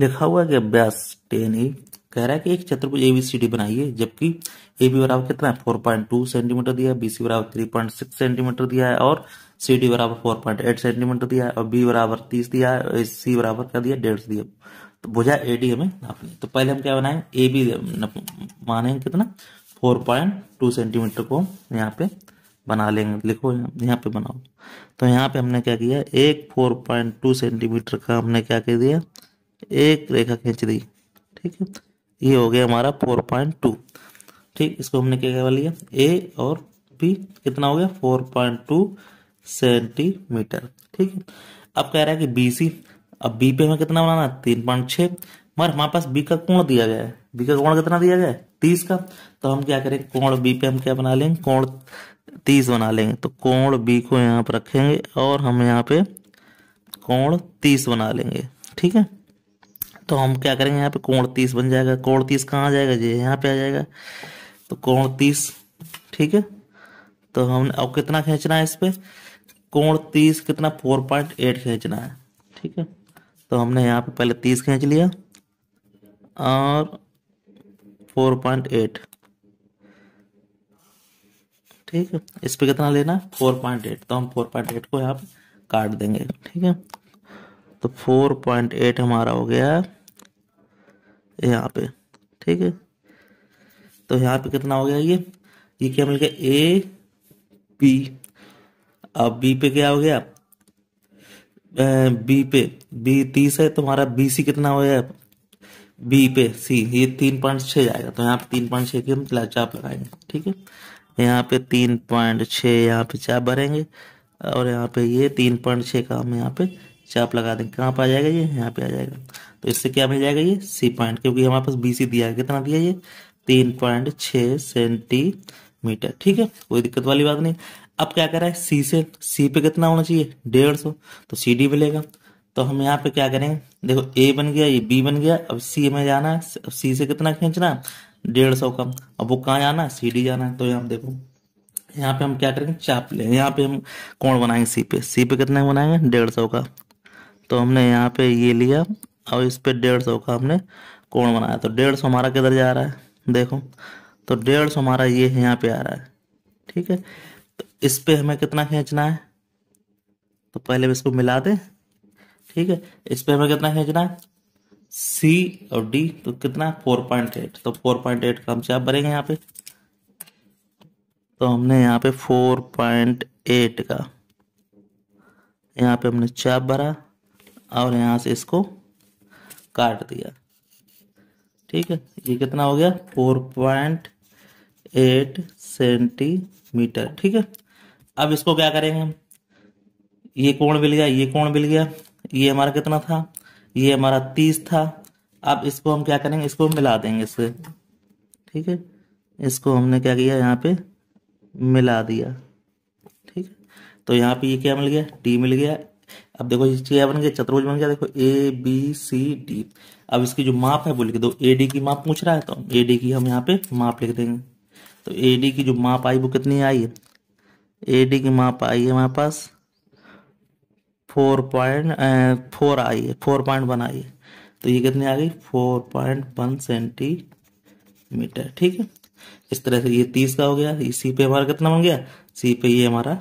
लिखा हुआ है कि अभ्यास टेन ए कह रहा है कि एक चतुर्भुज एबीसीडी बनाइए जबकि ए बी बराबर कितना है फोर पॉइंट टू सेंटीमीटर दिया है बीसी बराबर थ्री पॉइंट सिक्स सेंटीमीटर दिया है और सी डी बराबर फोर पॉइंट एट सेंटीमीटर दिया है और बी बराबर तीस दिया है सी बराबर क्या दिया डेढ़ दिया तो भुजा ए डी हमें नापनी तो पहले हम क्या बनाए ए बी माने कितना फोर पॉइंट टू सेंटीमीटर को यहाँ पे बना लेंगे लिखो यहाँ पे बनाओ तो यहाँ पे हमने क्या किया एक फोर पॉइंट टू सेंटीमीटर का हमने क्या कह दिया एक रेखा खींच दी ठीक है ये हो गया हमारा फोर पॉइंट टू ठीक इसको हमने क्या करवा लिया ए और बी कितना हो गया फोर पॉइंट टू सेंटीमीटर ठीक है अब कह रहा है कि बी सी अब बी पे हमें कितना बनाना है तीन पॉइंट छ मगर हमारे पास बी का कोण दिया गया है बी का कोण कितना दिया गया है तीस का तो हम क्या करेंगे कोण बी पे हम क्या बना लेंगे कोण तीस बना लेंगे तो कोण बी को यहाँ पर रखेंगे और हम यहाँ पे कोण तीस बना लेंगे ठीक है तो हम क्या करेंगे यहाँ पे कोण तीस बन जाएगा कोण तीस कहाँ आ जाएगा जी यहाँ पे आ जाएगा तो कोण तीस ठीक है तो हमने अब कितना खींचना है इस पर कोण तीस कितना फोर पॉइंट एट खींचना है ठीक है तो हमने यहाँ पे पहले तीस खींच लिया और फोर पॉइंट एट ठीक है इस पर कितना लेना फोर पॉइंट एट तो हम फोर पॉइंट एट को यहाँ पे काट देंगे ठीक है तो फोर पॉइंट एट हमारा हो गया यहाँ पे ठीक है तो यहाँ पे कितना हो गया ये ये क्या मिल गया ए बी अब बी पे क्या हो गया बी पे बी तीस है तुम्हारा बी सी कितना हो गया बी पे सी ये तीन पॉइंट छ जाएगा तो यहाँ पे तीन पॉइंट छ की हम चाप लगाएंगे ठीक है यहाँ पे तीन पॉइंट छ यहाँ पे चाप भरेंगे और यहाँ पे ये तीन पॉइंट छः का हम यहाँ पे चाप लगा देंगे कहाँ पे आ जाएगा ये यहाँ पे आ जाएगा तो इससे क्या मिल जाएगा ये सी पॉइंट क्योंकि हमारे पास बी सी दिया है कितना दिया ये तीन पॉइंट छ सेंटीमीटर ठीक है कोई दिक्कत वाली बात नहीं अब क्या करा है सी से सी पे कितना होना चाहिए डेढ़ सौ तो सी डी मिलेगा तो हम यहाँ पे क्या करें देखो ए बन गया ये बी बन गया अब सी में जाना है सी से कितना खींचना डेढ़ सौ का अब वो कहाँ जाना है सी डी जाना है तो यहाँ देखो यहाँ पे हम क्या करेंगे चाप ले यहाँ पे हम कौन बनाएंगे सी पे सी पे कितना बनाएंगे डेढ़ सौ का तो हमने यहाँ पे ये लिया और इस पर डेढ़ सौ का हमने कोण बनाया तो डेढ़ सौ हमारा किधर जा रहा है देखो तो डेढ़ सौ हमारा ये यहाँ पे आ रहा है ठीक है तो इस पर हमें कितना खींचना है तो पहले इसको मिला दें ठीक है इस पर हमें कितना खींचना है सी और डी तो कितना फोर पॉइंट एट तो फोर पॉइंट एट का हम चाप भरेंगे यहाँ पे तो हमने यहाँ पे फोर पॉइंट एट का यहाँ पे हमने चाप भरा और यहाँ से इसको काट दिया ठीक है ये कितना हो गया फोर पॉइंट एट सेंटीमीटर ठीक है अब इसको क्या करेंगे हम ये कोण मिल गया ये कोण मिल गया ये हमारा कितना था ये हमारा तीस था अब इसको हम क्या करेंगे इसको मिला देंगे इससे ठीक है इसको हमने क्या किया यहाँ पे मिला दिया ठीक है तो यहाँ पे ये क्या मिल गया टी मिल गया अब देखो ये बन गया चतुर्भुज बन गया देखो ए बी सी डी अब इसकी जो माप है वो लिख दो ए डी की माप पूछ रहा है तो ए डी की हम यहाँ पे माप लिख देंगे तो ए डी की जो माप आई वो कितनी आई है ए डी की माप आई है हमारे पास फोर पॉइंट फोर आई है फोर पॉइंट वन आई है तो ये कितनी आ गई फोर पॉइंट वन सेंटीमीटर ठीक है इस तरह से ये तीस का हो गया इसी पे हमारा कितना बन गया सी पे ये हमारा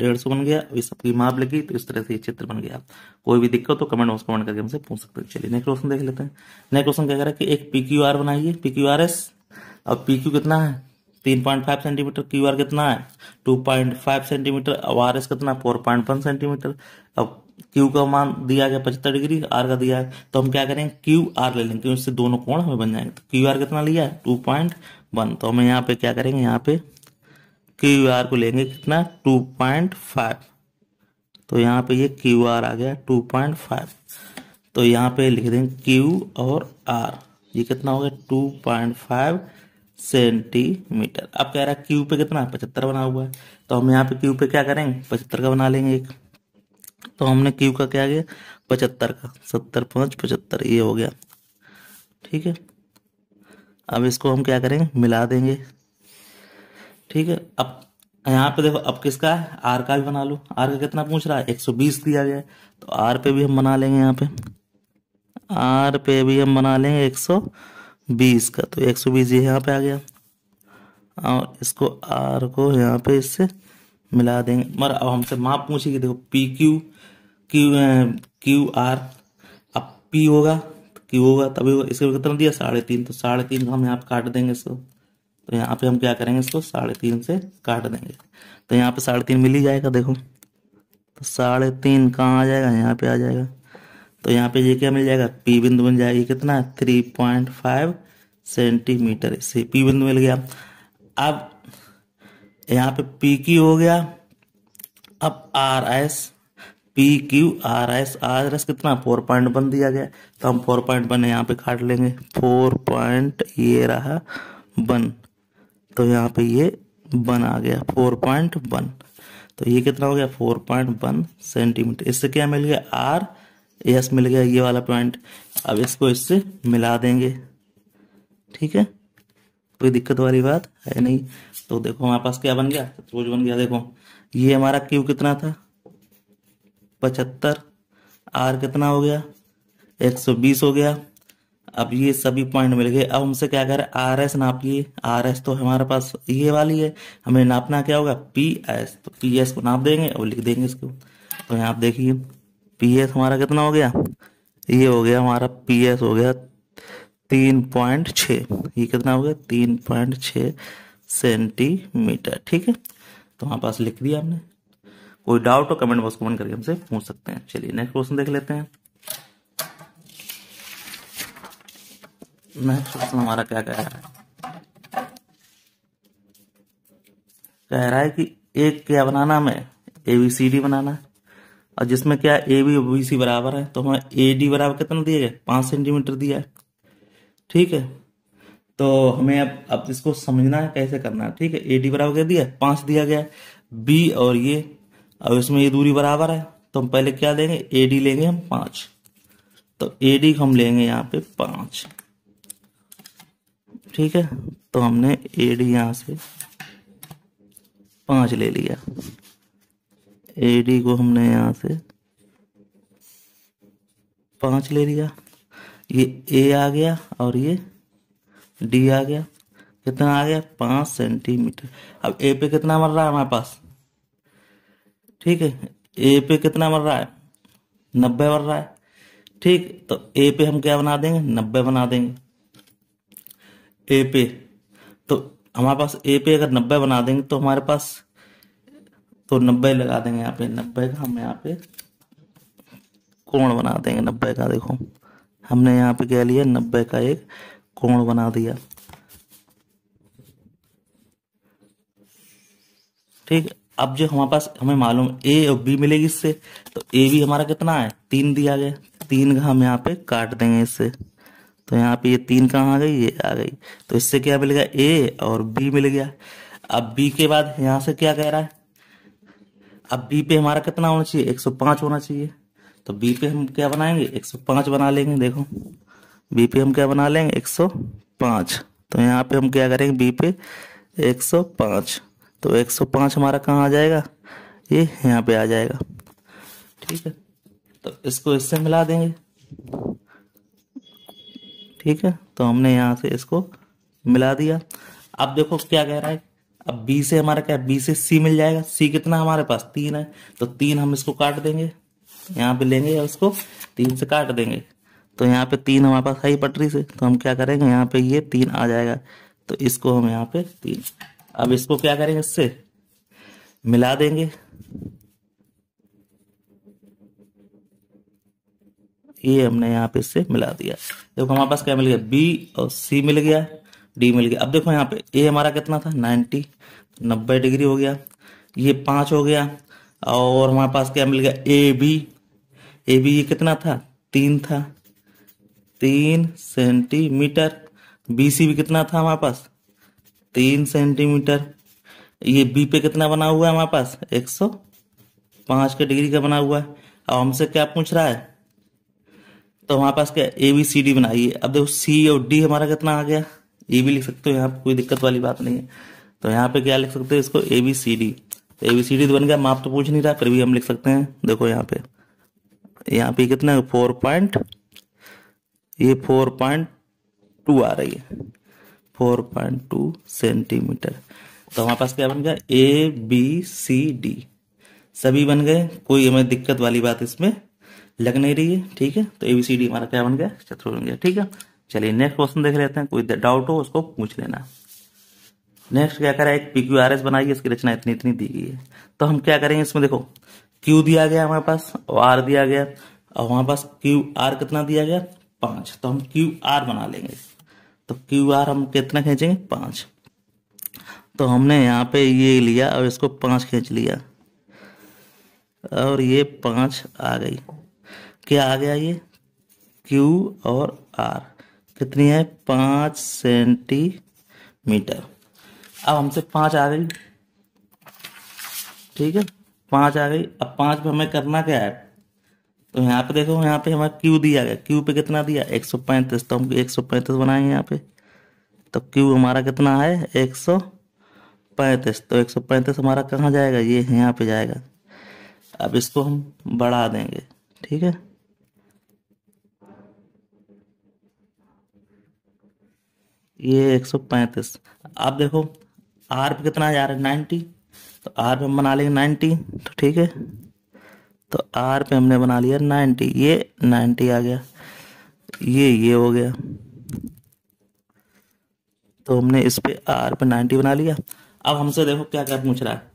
डेढ़ सौ बन गया इस सबकी माप लगी तो इस तरह से ये चित्र बन गया कोई भी दिक्कत हो तो कमेंट बॉक्स कमेंट करके हमसे पूछ सकते हैं चलिए नेक्स्ट क्वेश्चन देख लेते हैं नेक्स्ट क्वेश्चन क्या कह रहा है कि एक पी क्यू आर बनाइए पी क्यू आर एस अब पी क्यू कितना है तीन point five centimetre Q R कितना है टू पॉइंट फाइव सेंटीमीटर अब आर एस कितना फोर पॉइंट वन सेंटीमीटर अब क्यू का मान दिया गया पचहत्तर डिग्री आर का दिया है तो हम क्या करेंगे क्यू आर ले लेंगे क्योंकि उससे दोनों कोण हमें बन जाएंगे तो क्यू आर कितना लिया है टू पॉइंट वन तो हमें यहाँ पे क्या करेंगे यहाँ पे क्यू आर को लेंगे कितना टू पॉइंट फाइव तो यहाँ पे ये क्यू आर आ गया टू पॉइंट फाइव तो यहाँ पे लिख देंगे क्यू और आर ये कितना हो गया टू पॉइंट फाइव सेंटीमीटर अब कह रहा है क्यू पे कितना पचहत्तर बना हुआ है तो हम यहाँ पे क्यू पे क्या करेंगे पचहत्तर का बना लेंगे एक तो हमने क्यू का क्या गया पचहत्तर का सत्तर पाँच पचहत्तर ये हो गया ठीक है अब इसको हम क्या करेंगे मिला देंगे ठीक है अब यहाँ पे देखो अब किसका है आर का भी बना लो आर का कितना पूछ रहा है एक सौ बीस दिया गया तो आर पे भी हम बना लेंगे यहाँ पे आर पे भी हम बना लेंगे एक सौ बीस का तो एक सौ बीस ये यहाँ पे आ गया और इसको आर को यहाँ पे इससे मिला देंगे मगर अब हमसे माप पूछेगी देखो P Q Q Q R अब पी होगा क्यू होगा तभी होगा इसको कितना दिया साढ़े तीन तो साढ़े तीन को हम यहाँ पे काट देंगे इसको तो यहाँ पे हम क्या करेंगे इसको साढ़े तीन से काट देंगे तो यहाँ पे साढ़े तीन मिल ही जाएगा देखो तो साढ़े तीन कहाँ आ जाएगा यहाँ पे आ जाएगा तो यहाँ पे ये क्या मिल जाएगा पी बिंदु बन जाएगी कितना थ्री पॉइंट फाइव सेंटीमीटर इसे पी बिंदु मिल गया अब यहाँ पे पी क्यू हो गया अब R S P Q R S R S कितना फोर पॉइंट वन दिया गया तो हम फोर पॉइंट वन यहाँ पे काट लेंगे फोर पॉइंट ये रहा वन तो यहाँ पे ये वन आ गया फोर पॉइंट वन तो ये कितना हो गया फोर पॉइंट वन सेंटीमीटर इससे क्या मिल गया आर एस मिल गया ये वाला पॉइंट अब इसको इससे मिला देंगे ठीक है कोई दिक्कत वाली बात है नहीं तो देखो हमारे पास क्या बन गया त्रिभुज बन गया देखो ये हमारा क्यू कितना था पचहत्तर आर कितना हो गया एक सौ बीस हो गया अब ये सभी पॉइंट मिल गए अब हमसे क्या करें आर एस नापिए आर एस तो हमारे पास ये वाली है हमें नापना क्या होगा पी एस तो पी एस को नाप देंगे और लिख देंगे इसको तो यहाँ आप देखिए पी एस हमारा कितना हो गया ये हो गया हमारा पी एस हो गया तीन पॉइंट छ ये कितना हो गया तीन पॉइंट छ सेंटीमीटर ठीक है तो हमारे पास लिख दिया हमने कोई डाउट हो कमेंट बॉक्स कमेंट करके हमसे पूछ सकते हैं चलिए नेक्स्ट क्वेश्चन देख लेते हैं महसूस तो हमारा क्या कह रहा है कह रहा है कि एक क्या बनाना हमें ए बी सी डी बनाना है और जिसमें क्या ए बी बी सी बराबर है तो हमें ए डी बराबर कितना दिया गया पांच सेंटीमीटर दिया है ठीक है तो हमें अब अब इसको समझना है कैसे करना है ठीक है ए डी बराबर क्या दिया पांच दिया गया बी और ये और इसमें ये दूरी बराबर है तो हम पहले क्या देंगे ए डी लेंगे हम पांच तो ए डी हम लेंगे यहाँ पे पांच ठीक है तो हमने ए डी यहाँ से पाँच ले लिया ए डी को हमने यहाँ से पाँच ले लिया ये ए आ गया और ये डी आ गया कितना आ गया पाँच सेंटीमीटर अब ए पे कितना मर रहा है हमारे पास ठीक है ए पे कितना मर रहा है नब्बे मर रहा है ठीक तो ए पे हम क्या बना देंगे नब्बे बना देंगे ए पे तो हमारे पास ए पे अगर नब्बे बना देंगे तो हमारे पास तो नब्बे लगा देंगे यहाँ पे नब्बे का हम यहाँ पे कोण बना देंगे नब्बे का देखो हमने यहाँ पे क्या लिया नब्बे का एक कोण बना दिया ठीक अब जो हमारे पास हमें मालूम ए और बी मिलेगी इससे तो ए भी हमारा कितना है तीन दिया गया तीन का हम यहाँ पे काट देंगे इससे तो यहाँ पे ये तीन कहाँ आ गई ये आ गई तो इससे क्या मिल गया ए और बी मिल गया अब बी के बाद यहाँ से क्या कह रहा है अब बी पे हमारा कितना होना चाहिए 105 होना चाहिए तो बी पे हम क्या बनाएंगे 105 बना लेंगे देखो बी पे हम क्या बना लेंगे 105 तो यहाँ पे हम क्या करेंगे बी पे 105 तो 105 हमारा कहाँ आ जाएगा ये यहाँ पे आ जाएगा ठीक है तो इसको इससे मिला देंगे ठीक है तो हमने यहाँ से इसको मिला दिया अब देखो क्या कह रहा है अब बी से हमारा क्या बी से सी मिल जाएगा सी कितना हमारे पास तीन है तो तीन हम इसको काट देंगे यहाँ पे लेंगे और इसको तीन से काट देंगे तो यहाँ पे तीन हमारे पास है पटरी से तो हम क्या करेंगे यहाँ पे ये तीन आ जाएगा तो इसको हम यहाँ पे तीन अब इसको क्या करेंगे इससे मिला देंगे ए हमने यहाँ पे इससे मिला दिया देखो हमारे पास क्या मिल गया बी और सी मिल गया डी मिल गया अब देखो यहाँ पे ए हमारा कितना था नाइन्टी नब्बे डिग्री हो गया ये पाँच हो गया और हमारे पास क्या मिल गया ए बी ए बी ये कितना था तीन था तीन सेंटीमीटर बी सी भी कितना था हमारे पास तीन सेंटीमीटर ये बी पे कितना बना हुआ है हमारे पास एक सौ पाँच के डिग्री का बना हुआ है और हमसे क्या पूछ रहा है तो हमारे पास क्या ए बी सी डी बनाइए अब देखो सी और डी हमारा कितना आ गया ए भी लिख सकते हो यहाँ पे कोई दिक्कत वाली बात नहीं है तो यहाँ पे क्या लिख सकते हैं इसको ए बी सी डी तो ए बी सी डी तो बन गया माप तो पूछ नहीं रहा फिर भी हम लिख सकते हैं देखो यहाँ पे यहाँ पे कितना फोर पॉइंट ये फोर पॉइंट टू आ रही है फोर पॉइंट टू सेंटीमीटर तो हमारे पास क्या बन गया ए बी सी डी सभी बन गए कोई हमें दिक्कत वाली बात इसमें लग नहीं रही है ठीक है तो एबीसीडी हमारा क्या बन गया चतुर्भुज बन गया ठीक है चलिए नेक्स्ट क्वेश्चन देख लेते हैं कोई डाउट हो उसको पूछ लेना नेक्स्ट क्या करा एक पी क्यू आर एस इसकी रचना इतनी इतनी दी गई है तो हम क्या करेंगे इसमें देखो क्यू दिया गया हमारे पास और आर दिया गया और हमारे पास क्यू आर कितना दिया गया पांच तो हम क्यू आर बना लेंगे तो क्यू आर हम कितना खींचेंगे पांच तो हमने यहाँ पे ये लिया और इसको पांच खींच लिया और ये पांच आ गई क्या आ गया ये क्यू और आर कितनी है पाँच सेंटीमीटर अब हमसे पाँच आ गई ठीक है पाँच आ गई अब पाँच पे हमें करना क्या है तो यहाँ पे देखो यहाँ पे हमें क्यू दिया गया क्यू पे कितना दिया एक सौ पैंतीस तो हम एक सौ पैंतीस बनाएंगे यहाँ पे तो क्यू हमारा कितना है एक सौ पैंतीस तो एक सौ पैंतीस हमारा कहाँ जाएगा ये यहाँ पे जाएगा अब इसको हम बढ़ा देंगे ठीक है ये एक सौ पैंतीस आप देखो आर पे कितना जा रहा है नाइन्टी तो आर पे हम बना लेंगे नाइन्टी तो ठीक है तो आर पे हमने बना लिया नाइन्टी ये नाइन्टी आ गया ये ये हो गया तो हमने इस पे आर पे नाइन्टी बना लिया अब हमसे देखो क्या क्या पूछ रहा है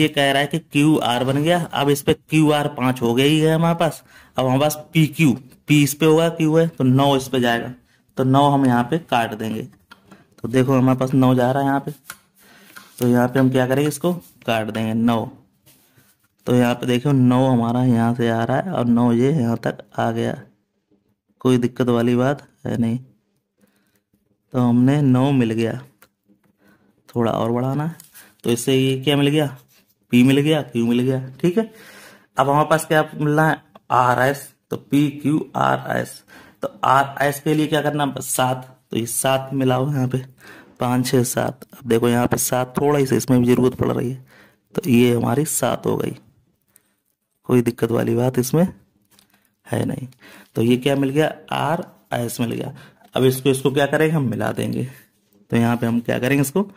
ये कह रहा है कि क्यू आर बन गया अब इस पे क्यू आर पांच हो गया ही है हमारे पास अब हमारे पास पी क्यू पी इस पे होगा क्यू है तो नौ इस पे जाएगा तो नौ हम यहाँ पे काट देंगे तो देखो हमारे पास नौ जा रहा है यहाँ पे तो यहाँ पे हम क्या करेंगे इसको काट देंगे नौ तो यहाँ पे देखो नौ हमारा यहाँ से आ रहा है और नौ ये यहाँ तक आ गया कोई दिक्कत वाली बात है नहीं तो हमने नौ मिल गया थोड़ा और बढ़ाना है तो इससे ये क्या मिल गया पी मिल गया क्यू मिल गया ठीक है अब हमारे पास क्या मिलना है आर एस तो पी क्यू आर एस तो आर एस के लिए क्या करना सात तो ये सात मिलाओ यहाँ पे पाँच छः सात अब देखो यहाँ पे सात थोड़ा ही से इसमें भी ज़रूरत पड़ रही है तो ये हमारी सात हो गई कोई दिक्कत वाली बात इसमें है नहीं तो ये क्या मिल गया आर एस मिल गया अब इसको इसको क्या करेंगे हम मिला देंगे तो यहाँ पे हम क्या करेंगे इसको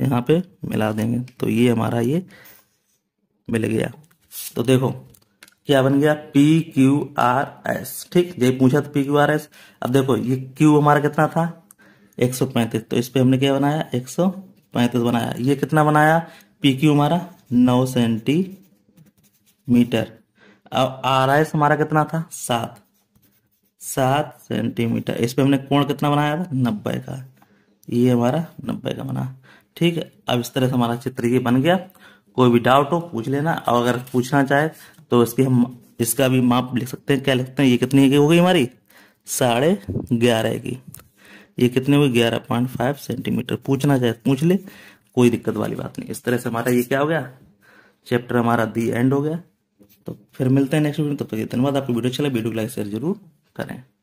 यहाँ पे मिला देंगे तो ये हमारा ये मिल गया तो देखो क्या बन गया पी क्यू आर एस ठीक ये पूछा था पी क्यू आर एस अब देखो ये क्यू हमारा कितना था 135 तो इस पर हमने क्या बनाया 135 बनाया ये कितना बनाया पी क्यू हमारा 9 सेंटीमीटर अब आर एस हमारा कितना था सात सात सेंटीमीटर इस पर हमने कोण कितना बनाया था नब्बे का ये हमारा नब्बे का बना ठीक है अब इस तरह से हमारा चित्र ये बन गया कोई भी डाउट हो पूछ लेना और अगर पूछना चाहे तो इसकी हम इसका भी माप लिख सकते हैं क्या लिखते हैं ये कितनी की हो गई हमारी साढ़े ग्यारह की ये कितनी हुई ग्यारह पॉइंट फाइव सेंटीमीटर पूछना चाहे तो पूछ ले कोई दिक्कत वाली बात नहीं इस तरह से हमारा ये क्या हो गया चैप्टर हमारा दी एंड हो गया तो फिर मिलते हैं नेक्स्ट वीडियो तब तक धन्यवाद आपकी वीडियो लगे वीडियो को लाइक शेयर जरूर करें